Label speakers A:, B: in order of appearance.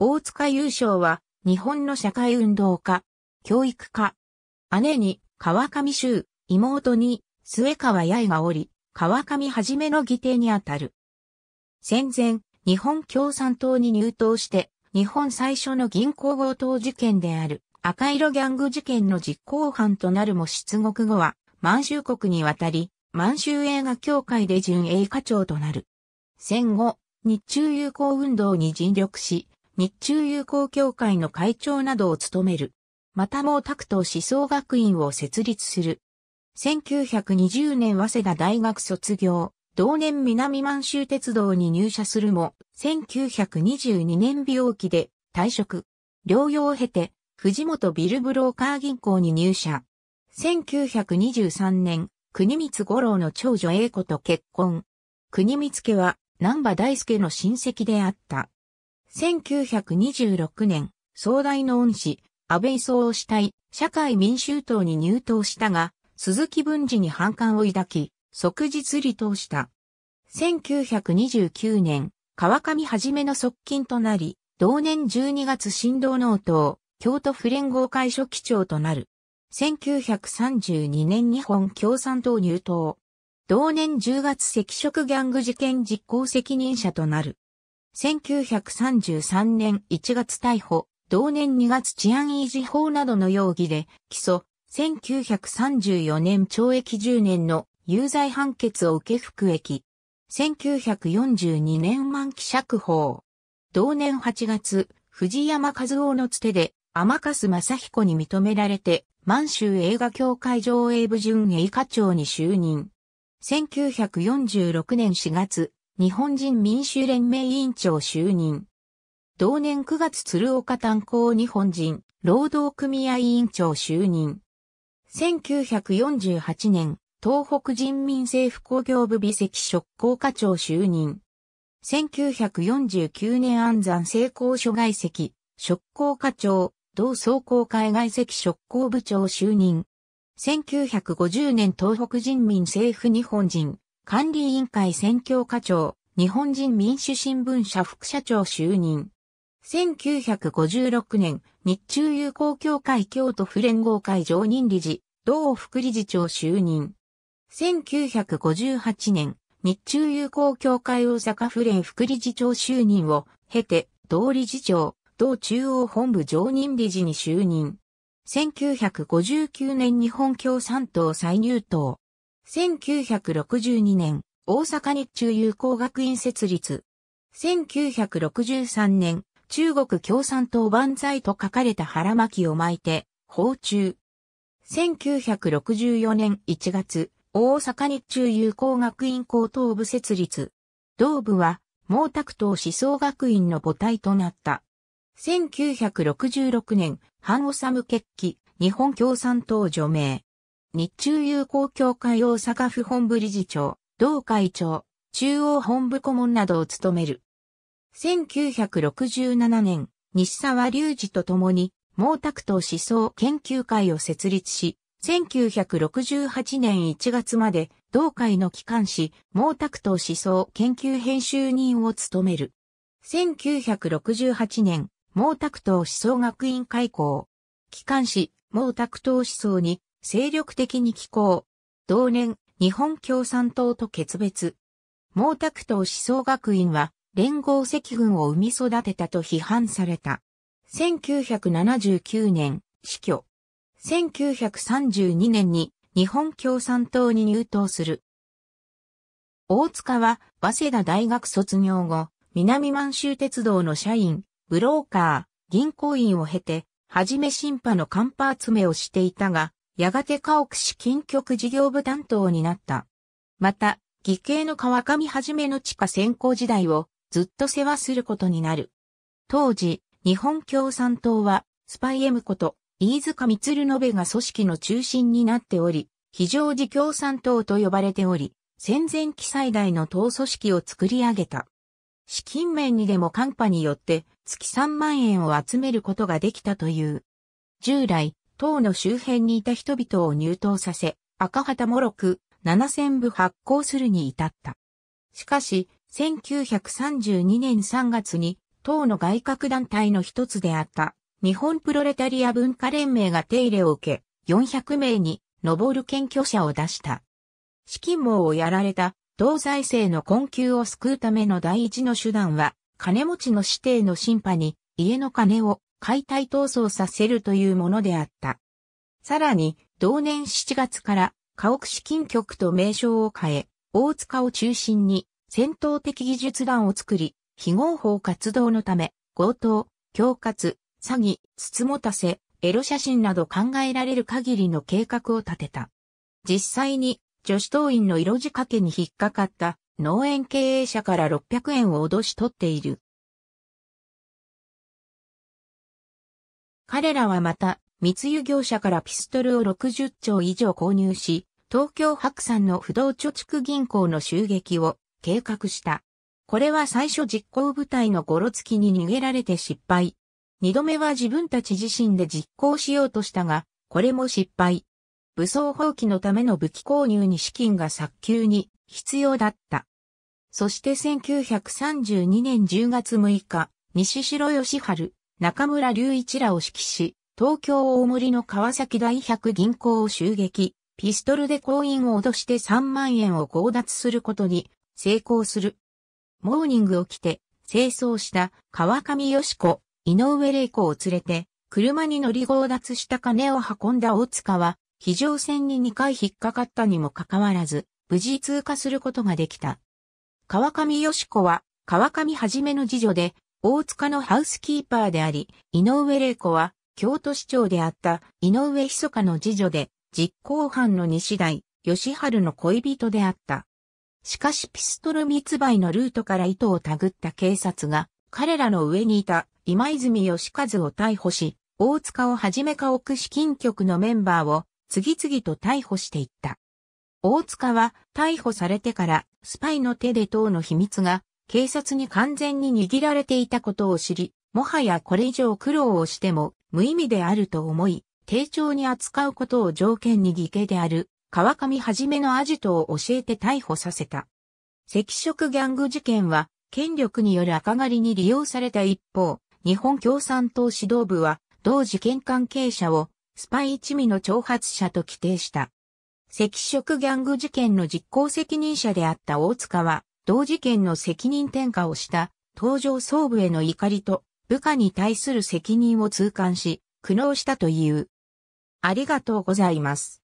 A: 大塚優勝は、日本の社会運動家、教育家。姉に、川上周、妹に、末川八重がおり、川上はじめの義弟にあたる。戦前、日本共産党に入党して、日本最初の銀行強盗事件である、赤色ギャング事件の実行犯となるも出国後は、満州国に渡り、満州映画協会で準映課長となる。戦後、日中友好運動に尽力し、日中友好協会の会長などを務める。また毛沢東思想学院を設立する。1920年早稲田大学卒業、同年南満州鉄道に入社するも、1922年病気で退職。療養を経て、藤本ビルブローカー銀行に入社。1923年、国光五郎の長女英子と結婚。国光家は南波大輔の親戚であった。1926年、壮大の恩師、安倍総を主体、社会民衆党に入党したが、鈴木文治に反感を抱き、即日離党した。1929年、川上はじめの側近となり、同年12月新道農党、京都府連合会書記長となる。1932年日本共産党入党。同年10月赤色ギャング事件実行責任者となる。1933年1月逮捕、同年2月治安維持法などの容疑で起訴、1934年懲役10年の有罪判決を受け服役。1942年満期釈放。同年8月、藤山和夫のつてで、天笠正彦に認められて、満州映画協会上映部準映課長に就任。1946年4月、日本人民主連盟委員長就任。同年9月鶴岡炭鉱日本人労働組合委員長就任。1948年、東北人民政府工業部美籍職工課長就任。1949年安山成功所外籍、職工課長、同総工会外籍職工部長就任。1950年東北人民政府日本人管理委員会選挙課長、日本人民主新聞社副社長就任。1956年、日中友好協会京都府連合会常任理事、同副理事長就任。1958年、日中友好協会大阪府連副理事長就任を経て、同理事長、同中央本部常任理事に就任。1959年日本共産党再入党。1962年、大阪日中友好学院設立。1963年、中国共産党万歳と書かれた腹巻を巻いて、訪中。1964年1月、大阪日中友好学院高等部設立。同部は、毛沢東思想学院の母体となった。1966年、半治決起、日本共産党除名。日中友好協会大阪府本部理事長、同会長、中央本部顧問などを務める。1967年、西沢隆二と共に毛沢東思想研究会を設立し、1968年1月まで同会の機関紙毛沢東思想研究編集人を務める。1968年、毛沢東思想学院開校。機関紙毛沢東思想に精力的に寄稿。同年、日本共産党と決別。毛沢東思想学院は、連合赤軍を生み育てたと批判された。1979年、死去。1932年に日本共産党に入党する。大塚は、早稲田大学卒業後、南満州鉄道の社員、ブローカー、銀行員を経て、はじめ審判のカンパ集めをしていたが、やがて家屋市金局事業部担当になった。また、義兄の川上はじめの地下先行時代をずっと世話することになる。当時、日本共産党は、スパイエムこと、飯塚光延が組織の中心になっており、非常時共産党と呼ばれており、戦前期最大の党組織を作り上げた。資金面にでも寒波によって月3万円を集めることができたという。従来、塔の周辺にいた人々を入党させ、赤旗もろく、七千部発行するに至った。しかし、1932年3月に、党の外郭団体の一つであった、日本プロレタリア文化連盟が手入れを受け、400名に上る検挙者を出した。資金網をやられた、同財政の困窮を救うための第一の手段は、金持ちの指定の審判に、家の金を解体闘争させるというものであった。さらに、同年7月から、家屋資金局と名称を変え、大塚を中心に戦闘的技術団を作り、非合法活動のため、強盗、恐喝、詐欺、つつもたせ、エロ写真など考えられる限りの計画を立てた。実際に、女子党員の色仕掛けに引っかかった農園経営者から600円を脅し取っている。彼らはまた、密輸業者からピストルを60丁以上購入し、東京白山の不動貯蓄銀行の襲撃を計画した。これは最初実行部隊のゴロつきに逃げられて失敗。二度目は自分たち自身で実行しようとしたが、これも失敗。武装放棄のための武器購入に資金が早急に必要だった。そして1932年10月6日、西城義春、中村隆一らを指揮し、東京大森の川崎大百銀行を襲撃、ピストルで行員を脅して3万円を強奪することに成功する。モーニングを着て、清掃した川上義子、井上玲子を連れて、車に乗り強奪した金を運んだ大塚は、非常線に2回引っかかったにもかかわらず、無事通過することができた。川上義子は、川上はじめの次女で、大塚のハウスキーパーであり、井上玲子は、京都市長であった井上密かの次女で、実行犯の西代、吉春の恋人であった。しかしピストル密売のルートから糸をたぐった警察が、彼らの上にいた今泉義和を逮捕し、大塚をはじめ家屋資金局のメンバーを次々と逮捕していった。大塚は逮捕されてからスパイの手で党の秘密が警察に完全に握られていたことを知り、もはやこれ以上苦労をしても無意味であると思い、丁重に扱うことを条件に義家である川上はじめのアジトを教えて逮捕させた。赤色ギャング事件は権力による赤狩りに利用された一方、日本共産党指導部は同事件関係者をスパイ一味の挑発者と規定した。赤色ギャング事件の実行責任者であった大塚は、同事件の責任転嫁をした登場総部への怒りと部下に対する責任を痛感し、苦悩したという。ありがとうございます。